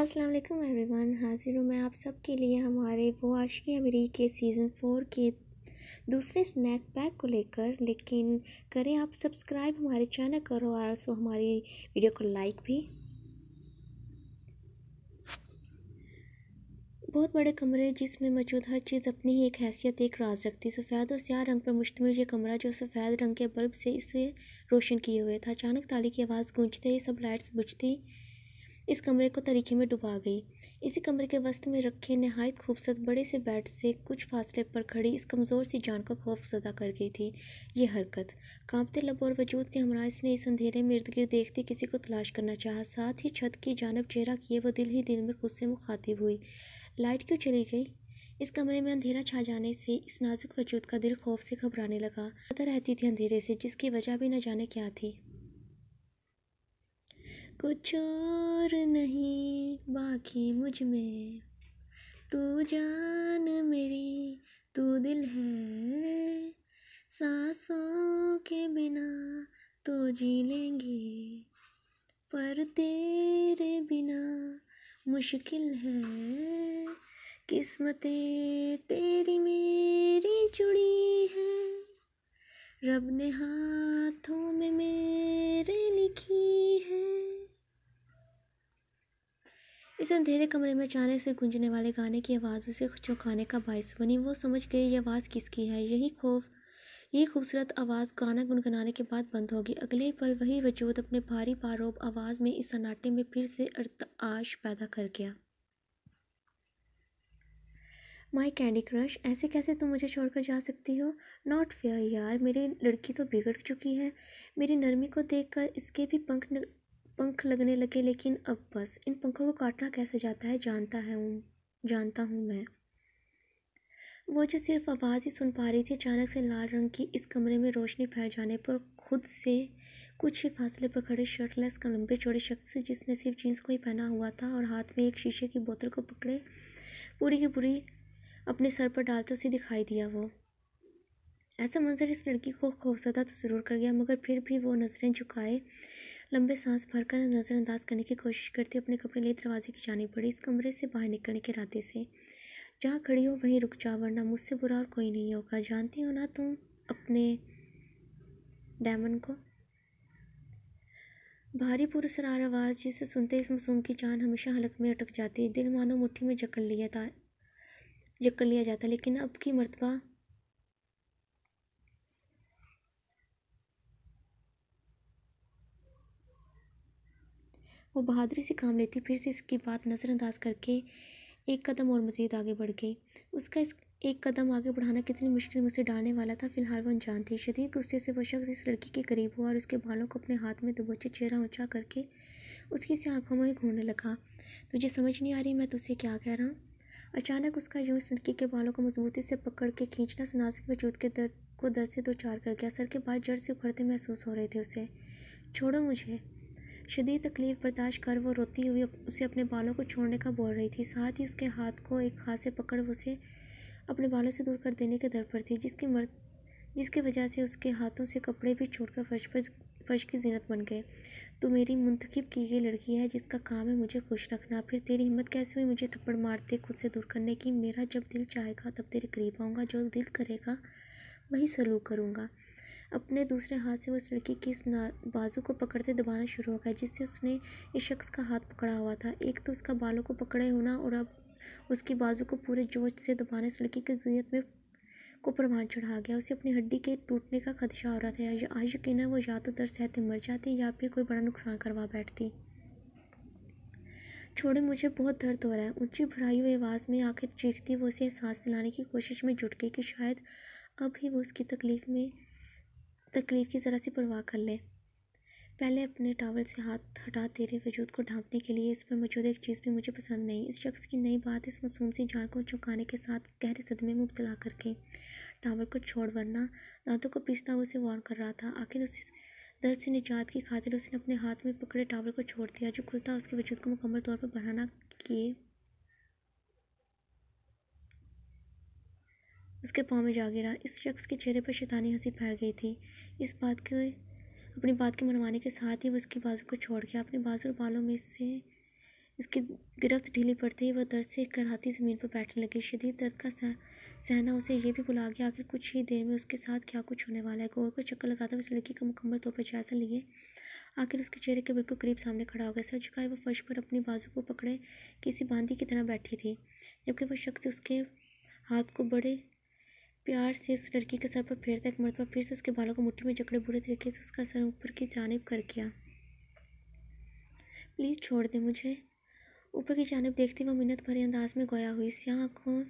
अस्सलाम वालेकुम एवरीवन हाजिर हूँ मैं आप सब के लिए हमारे वो आशिकी अमरी के सीज़न फोर के दूसरे स्नैक पैक को लेकर लेकिन करें आप सब्सक्राइब हमारे चैनल करो और सो हमारी वीडियो को लाइक भी बहुत बड़े कमरे जिसमें मौजूद हर चीज़ अपनी ही एक हैसियत एक राज रखती सफ़ेद और स्याह रंग पर मुश्तमिल ये कमरा जो सफ़ेद रंग के बल्ब से इसे रोशन किए हुए था अचानक ताली की आवाज़ गूंजते ही सब लाइट्स बुझती इस कमरे को तरीके में डुबा गई इसी कमरे के वस्त में रखे नहायत खूबसूरत बड़े से बेड से कुछ फासले पर खड़ी इस कमज़ोर सी जान का खौफ सदा कर गई थी ये हरकत कांपते लब और वजूद के हमरा इसने इस अंधेरे में इर्द गिर्द देखते किसी को तलाश करना चाहा साथ ही छत की जानब चेहरा किए वो दिल ही दिल में खुद से मुखातिब हुई लाइट क्यों चली गई इस कमरे में अंधेरा छा जाने से इस नाजुक वजूद का दिल खौफ से घबराने लगा पता रहती थी अंधेरे से जिसकी वजह भी न जाने क्या थी कुछ और नहीं बाकी मुझ में तू जान मेरी तू दिल है सांसों के बिना तो जी लेंगे पर तेरे बिना मुश्किल है किस्मतें तेरी मेरी जुड़ी है रब ने हाथों में मेरे इस अंधेरे कमरे में अचानक से गूंजने वाले गाने की आवाज़ उसे चौंकाने का बायस बनी वो समझ गई ये आवाज़ किसकी है यही खौफ ये खूबसूरत आवाज़ गाना गुनगुनाने के बाद बंद होगी अगले ही पल वही वजूद अपने भारी पारोप आवाज़ में इस सन्नाटे में फिर से अर्तआश पैदा कर गया माई कैंडी क्रश ऐसे कैसे तुम मुझे छोड़कर जा सकती हो नॉट फेयर यार मेरी लड़की तो बिगड़ चुकी है मेरी नरमी को देखकर इसके भी पंख पंख लगने लगे लेकिन अब बस इन पंखों को काटना कैसे जाता है जानता है हूँ जानता हूँ मैं वो जो सिर्फ आवाज़ ही सुन पा रही थी अचानक से लाल रंग की इस कमरे में रोशनी फैल जाने पर खुद से कुछ ही फासले पर खड़े शर्टलेस लंबे चौड़े शख्स जिसने सिर्फ जीन्स को ही पहना हुआ था और हाथ में एक शीशे की बोतल को पकड़े पूरी की पूरी अपने सर पर डालते उसे दिखाई दिया वो ऐसा मंजर इस लड़की को खौफसदा तो ज़रूर कर गया मगर फिर भी वो नज़रें झुकाए लंबे सांस भरकर नज़रअंदाज करने की कोशिश करती अपने कपड़े लिए दरवाजे की जानी पड़ी इस कमरे से बाहर निकलने के इरादे से जहाँ खड़ी हो वहीं रुक जा वरना मुझसे बुरा और कोई नहीं होगा जानती हो ना तुम अपने डैमन को भारी पुरसरार आवाज़ जिसे सुनते इस मासूम की जान हमेशा हलक में अटक जाती दिल मानो मुट्ठी में जकड़ लिया था जकड़ लिया जाता लेकिन अब की मरतबा वो बहादुरी से काम लेती फिर से इसकी बात नज़रअंदाज करके एक कदम और मज़ीद आगे बढ़ गई उसका इस एक कदम आगे बढ़ाना कितनी मुश्किल में उसे डालने वाला था फिलहाल वो अनजान थी शदीद गुस्से से वह शख्स इस लड़की के करीब हुआ और उसके बालों को अपने हाथ में दुबचे चेहरा ऊँचा करके उसकी से आँखों में घूरने लगा तुझे समझ नहीं आ रही मैं तुझसे क्या कह रहा हूँ अचानक उसका यूँ इस लड़की के बालों को मजबूती से पकड़ के खींचना सुनासिक वजूद के दर्द को दर्द से दो चार कर गया सर के बाल जड़ से उखड़ते महसूस हो रहे थे उसे छोड़ो मुझे शदीद तकलीफ़ बर्दाश्त कर वो रोती हुई उसे अपने बालों को छोड़ने का बोल रही थी साथ ही उसके हाथ को एक हाथ से पकड़ उसे अपने बालों से दूर कर देने के दर पर थी जिसकी मर जिसके वजह से उसके हाथों से कपड़े भी छोड़कर फर्श पर फर्श की जीनत बन गए तो मेरी मुंतखब की गई लड़की है जिसका काम है मुझे खुश रखना फिर तेरी हिम्मत कैसे हुई मुझे थप्पड़ मारते खुद से दूर करने की मेरा जब दिल चाहेगा तब तेरे करीब आऊँगा जो दिल करेगा वही सलूक करूँगा अपने दूसरे हाथ से उस लड़की की इस ना बाजू को पकड़ते दबाना शुरू हो गया जिससे उसने इस शख्स का हाथ पकड़ा हुआ था एक तो उसका बालों को पकड़े होना और अब उसकी बाजू को पूरे जोश से दबाने से लड़की की जीत में को प्रमाण चढ़ा गया उसे अपनी हड्डी के टूटने का खदशा हो रहा था या आज यकीन वो या तो दर सहते मर जाती या फिर कोई बड़ा नुकसान करवा बैठती छोड़े मुझे बहुत दर्द हो रहा है ऊंची भराई हुई आवाज़ में आखिर चीखती वो उसे सांस दिलाने की कोशिश में जुट गई कि शायद अब ही वो उसकी तकलीफ़ में तकलीफ़ की ज़रा सी परवाह कर ले पहले अपने टावल से हाथ हटा तेरे वजूद को ढांपने के लिए इस पर मौजूद एक चीज़ भी मुझे पसंद नहीं इस शख्स की नई बात इस मासूम सी जान को चौंकाने के साथ गहरे सदमे में मुबतला करके टावल को छोड़ वरना दांतों को पीसता हुआ उसे वार्न कर रहा था आखिर उस दर्द से निजात की खातिर उसने अपने हाथ में पकड़े टावल को छोड़ दिया जो खुलता उसके वजूद को मुकम्मल तौर पर बढ़ाना किए उसके पाँव में जा गिरा इस शख़्स के चेहरे पर शैतानी हंसी फैल गई थी इस बात के अपनी बात के मनवाने के साथ ही वह उसकी बाज़ू को छोड़ गया अपने बाज़ू और बालों में से उसकी गिरफ्त ढीली पड़ते ही वह दर्द से कराती ज़मीन पर बैठने लगी शदीद दर्द का सह सहना उसे यह भी बुला गया आखिर कुछ ही देर में उसके साथ क्या कुछ होने वाला है गोर को चक्कर लगाता उस लड़की का मुकम्मल तौर पर जायजा लिए आखिर उसके चेहरे के बिल्कुल करीब सामने खड़ा हो गया सर झुकाए वह फर्श पर अपनी बाजू को पकड़े किसी बांधी की तरह बैठी थी जबकि वह शख्स उसके हाथ को बड़े प्यार से उस लड़की के सर पर फेरता एक मरतबा फिर से उसके बालों को मुट्ठी में जकड़े बुरे तरीके से उसका सर ऊपर की जानब कर गया प्लीज़ छोड़ दे मुझे ऊपर की जानब देखते हुए मिन्नत भरे अंदाज में गोया हुई सियाह आँखों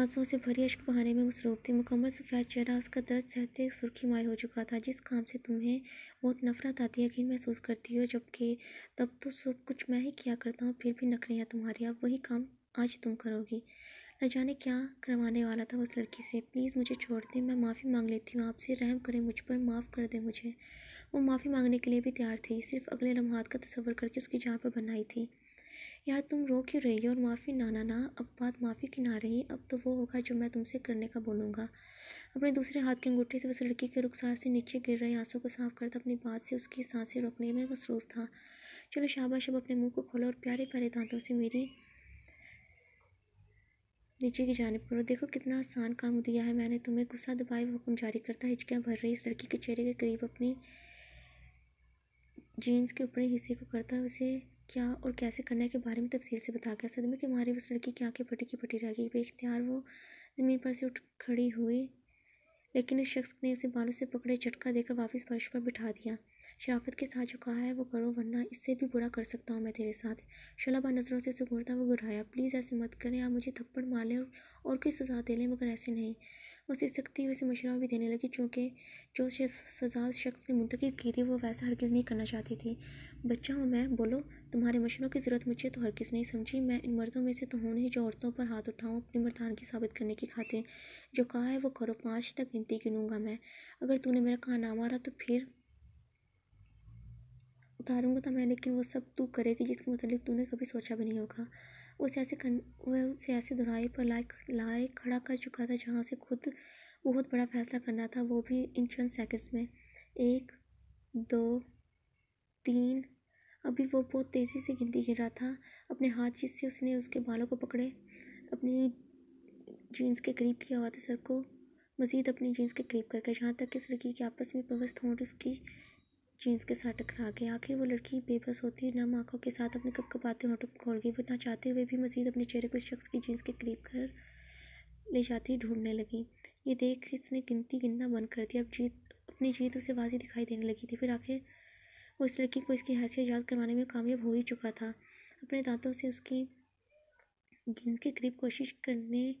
आंसुओं से भरी अश्क बहाने में मसरूफ़ थी मुकम्मल सफ़ेद चेहरा उसका दर्द सहते सुर्खी मार हो चुका था जिस काम से तुम्हें बहुत नफरत आती है यकीन महसूस करती हो जबकि तब तो सब कुछ मैं ही किया करता हूँ फिर भी नखरे हैं तुम्हारे अब वही काम आज तुम करोगी न जाने क्या करवाने वाला था उस लड़की से प्लीज़ मुझे छोड़ दें मैं माफ़ी मांग लेती हूँ आपसे रहम करें मुझ पर माफ़ कर दें मुझे वो माफ़ी मांगने के लिए भी तैयार थी सिर्फ अगले लम्हात का तस्वर करके उसकी जान पर बनाई थी यार तुम रो क्यों रही हो और माफ़ी ना ना ना अब बात माफ़ी की ना रही अब तो वो होगा जो मैं तुमसे करने का बोलूँगा अपने दूसरे हाथ के अंगूठे से उस लड़की के रुखसार से नीचे गिर रहे आंसू को साफ करता अपनी बात से उसकी सांसें रोकने में मसरूफ़ था चलो शाबाश अब अपने मुंह को खोलो और प्यारे प्यारे दांतों से मेरी नीचे की जानब करो देखो कितना आसान काम दिया है मैंने तुम्हें गुस्सा दबाए हुक्म जारी करता हिचकियाँ भर रही इस लड़की के चेहरे के करीब अपनी जीन्स के ऊपरी हिस्से को करता है उसे क्या और कैसे करने के बारे में तफसील से बता गया सदमे के मारे उस लड़की की आँखें पटी की पटी रह गई बेख्तियार वो ज़मीन पर से उठ खड़ी हुई लेकिन इस शख्स ने उसे बालों से पकड़े झटका देकर वापस फर्श पर बिठा दिया शराफत के साथ जो कहा है वो करो वरना इससे भी बुरा कर सकता हूँ मैं तेरे साथ शलाबा नज़रों से घूरता वो गुराया प्लीज़ ऐसे मत करें आप मुझे थप्पड़ मार लें और कोई सजा दे लें मगर ऐसे नहीं उसे सख्ती हुई से मशवरा भी देने लगी चूँकि जो सज़ा शख्स ने मुंतखब की थी वो वैसा हर किसी नहीं करना चाहती थी बच्चा हूँ मैं बोलो तुम्हारे मशुरों की ज़रूरत मुझे तो हर किसी नहीं समझी मैं इन मर्दों में से तो हूँ नहीं जो औरतों पर हाथ उठाऊँ अपनी मर्दानगी साबित करने की खातिर जो कहा है वो करो पाँच तक गिनती गिनूँगा मैं अगर तूने मेरा कहा ना मारा तो फिर उतारूँगा तो मैं लेकिन वो सब तू करेगी जिसके मतलब तूने कभी सोचा भी नहीं होगा उसे ऐसे वह उसे ऐसे दुराई पर लाए लाए खड़ा कर चुका था जहाँ उसे खुद बहुत बड़ा फैसला करना था वो भी इन चंद सेकेंड्स में एक दो तीन अभी वो बहुत तेज़ी से गिनती गिर रहा था अपने हाथ जिससे उसने उसके बालों को पकड़े अपनी जीन्स के करीब किया हुआ था सर को मज़ीद अपनी जीन्स के करीब करके जहाँ तक कि लड़की के आपस में व्यवस्थ हों उसकी जीन्स के साथ टकरा के आखिर वो लड़की बेबस होती है नम आंखों के साथ अपने कप कपकपाते होटों को खोल गई। वो ना चाहते हुए भी मजीद अपने चेहरे को इस शख्स की जीन्स के करीब कर ले जाती ढूंढने लगी। ये देख इसने गिनती गिनना बंद कर दिया। अब जीत अपनी जीत उसे वाजी दिखाई देने लगी थी। फिर आखिर वो इस लड़की को इसकी हैसियत याद करवाने में कामयाब हो ही चुका था। अपने दांतों से उसकी जीन्स के करीब कोशिश करने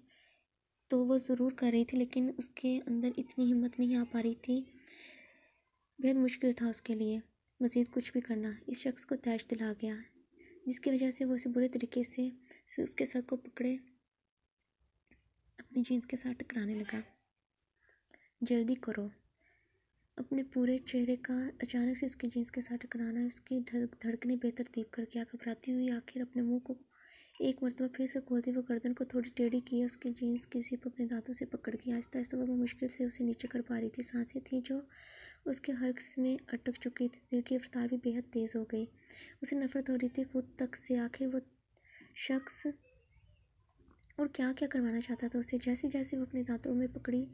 तो वो ज़रूर कर रही थी लेकिन उसके अंदर इतनी हिम्मत नहीं आ पा रही थी बेहद मुश्किल था उसके लिए मज़ीद कुछ भी करना इस शख्स को तैश दिला गया जिसकी वजह से वो उसे बुरे तरीके से, उसके सर को पकड़े अपनी जीन्स के साथ टकराने लगा जल्दी करो अपने पूरे चेहरे का अचानक से उसकी जीन्स के साथ टकराना उसकी धड़कने बेतरतीब कर गया घबराती हुई आखिर अपने मुंह को एक मरतबा फिर से खोलते हुए गर्दन को थोड़ी टेढ़ी किए उसकी जीन्स किसी पर अपने दांतों से पकड़ गया आहिस्ता आहिस्ता वो मुश्किल से उसे नीचे कर पा रही थी सांसें थी जो उसके हर्कस में अटक चुकी थी दिल की रफ़्तार भी बेहद तेज़ हो गई उसे नफ़रत हो रही थी खुद तक से आखिर वो शख्स और क्या क्या करवाना चाहता था उसे जैसे जैसे वो अपने दांतों में पकड़ी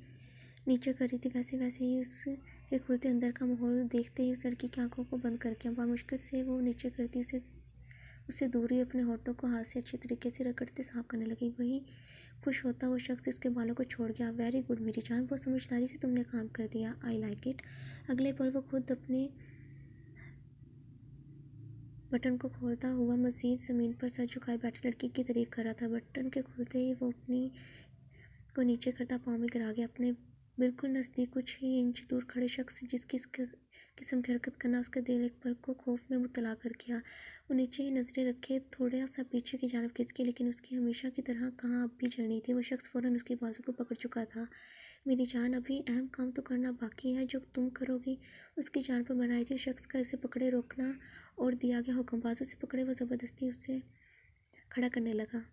नीचे कर रही थी वैसे वैसे ही उसके खुलते अंदर का माहौल देखते ही उस लड़की की आंखों को बंद करके बा मुश्किल से वो नीचे करती उसे उससे दूर ही अपने होठों को हाथ से अच्छे तरीके से रगड़ते साफ करने लगी वही खुश होता वो शख्स उसके बालों को छोड़ गया वेरी गुड मेरी जान बहुत समझदारी से तुमने काम कर दिया आई लाइक इट अगले पल वो खुद अपने बटन को खोलता हुआ मजीद ज़मीन पर सर झुकाए बैठे लड़की की तारीफ कर रहा था बटन के खुलते ही वो अपनी को नीचे करता पाँव में गिरा गया अपने बिल्कुल नज़दीक कुछ ही इंच दूर खड़े शख्स जिसकी किस्म की हरकत करना उसके दिल एक पल को खौफ में मुबतला कर गया वो नीचे ही नज़रें रखे थोड़ा सा पीछे की जानब खिसकी लेकिन उसकी हमेशा की तरह कहाँ अब भी जलनी थी वो शख्स फ़ौरन उसकी बाजू को पकड़ चुका था मेरी जान अभी अहम काम तो करना बाकी है जो तुम करोगी उसकी जान पर मनाई थी शख्स का इसे पकड़े रोकना और दिया गया हुक्म बाजू से पकड़े वो ज़बरदस्ती उसे खड़ा करने लगा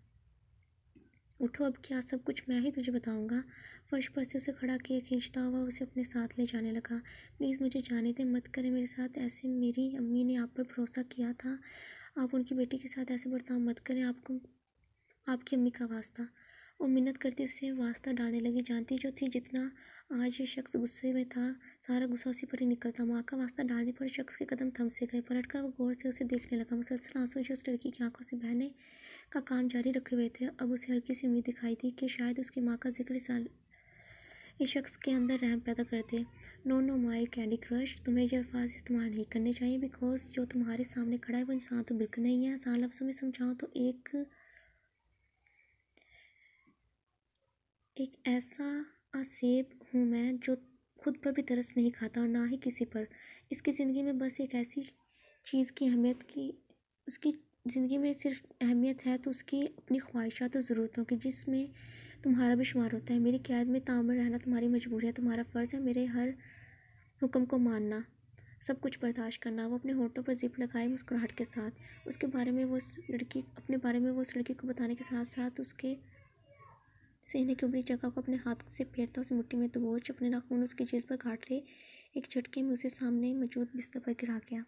उठो अब क्या सब कुछ मैं ही तुझे बताऊंगा फर्श पर से उसे खड़ा किया खींचता हुआ उसे अपने साथ ले जाने लगा प्लीज़ मुझे जाने दें मत करें मेरे साथ ऐसे मेरी अम्मी ने आप पर भरोसा किया था आप उनकी बेटी के साथ ऐसे बर्ताव मत करें आपको आपकी अम्मी का वास्ता वो मिन्नत करती उससे वास्ता डालने लगी जानती जो थी जितना आज ये शख्स गुस्से में था सारा गुस्सा उसी पर ही निकलता माँ का वास्ता डालने पर शख्स के कदम थम से गए पलट कर वो गौर से उसे देखने लगा मुसलसल आंसू जो उस लड़की की आंखों से बहने का काम जारी रखे हुए थे अब उसे हल्की सी उम्मीद दिखाई थी कि शायद उसकी माँ का जिक्र साल इस शख्स के अंदर रहम पैदा करते no no my candy crush तुम्हें ये अल्फाज इस्तेमाल नहीं करने चाहिए बिकॉज जो तुम्हारे सामने खड़ा है वो इंसान तो बिल्कुल नहीं है आसान लफ्ज़ों में समझाओ तो एक एक ऐसा आसेब हूँ मैं जो खुद पर भी तरस नहीं खाता और ना ही किसी पर इसकी ज़िंदगी में बस एक ऐसी चीज़ की अहमियत की उसकी ज़िंदगी में सिर्फ अहमियत है तो उसकी अपनी ख्वाहिशात और ज़रूरतों की जिसमें तुम्हारा भी शुमार होता है मेरी कैद में तामर रहना तुम्हारी मजबूरी है तुम्हारा फ़र्ज़ है मेरे हर हुक्म को मानना सब कुछ बर्दाश्त करना वो अपने होटों पर जिप लगाए मुस्कुराहट के साथ उसके बारे में वो उस लड़की अपने बारे में वो उस लड़की को बताने के साथ साथ उसके सेह ने कुबड़ी जगह को अपने हाथ से फेरता उस मुट्ठी में दबोच अपने नाखून उसकी जेल पर काट रहे एक झटके में उसे सामने मौजूद बिस्तर पर गिरा गया